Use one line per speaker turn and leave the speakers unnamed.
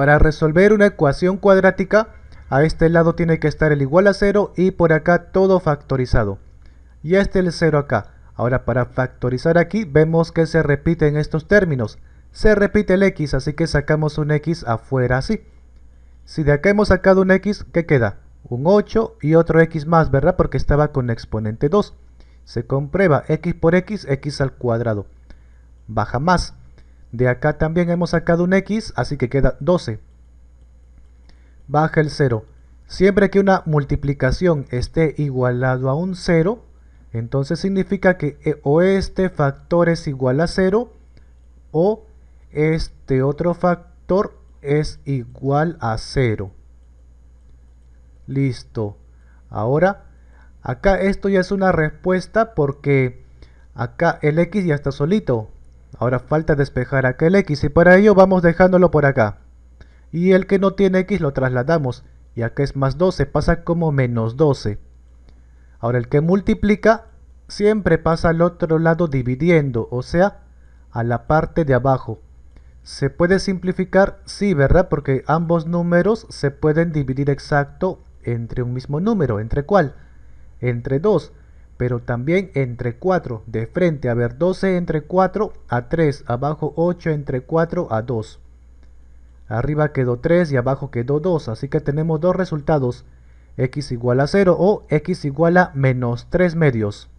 Para resolver una ecuación cuadrática, a este lado tiene que estar el igual a 0 y por acá todo factorizado. Y este el 0 acá. Ahora para factorizar aquí vemos que se repiten estos términos. Se repite el x, así que sacamos un x afuera así. Si de acá hemos sacado un x, ¿qué queda? Un 8 y otro x más, ¿verdad? Porque estaba con exponente 2. Se comprueba x por x, x al cuadrado. Baja más. De acá también hemos sacado un X, así que queda 12. Baja el 0. Siempre que una multiplicación esté igualado a un 0, entonces significa que eh, o este factor es igual a 0 o este otro factor es igual a 0. Listo. Ahora, acá esto ya es una respuesta porque acá el x ya está solito, Ahora falta despejar aquel X y para ello vamos dejándolo por acá. Y el que no tiene X lo trasladamos, ya que es más 12, pasa como menos 12. Ahora el que multiplica siempre pasa al otro lado dividiendo, o sea, a la parte de abajo. ¿Se puede simplificar? Sí, ¿verdad? Porque ambos números se pueden dividir exacto entre un mismo número. ¿Entre cuál? Entre 2 pero también entre 4 de frente, a ver, 12 entre 4 a 3, abajo 8 entre 4 a 2. Arriba quedó 3 y abajo quedó 2, así que tenemos dos resultados, x igual a 0 o x igual a menos 3 medios.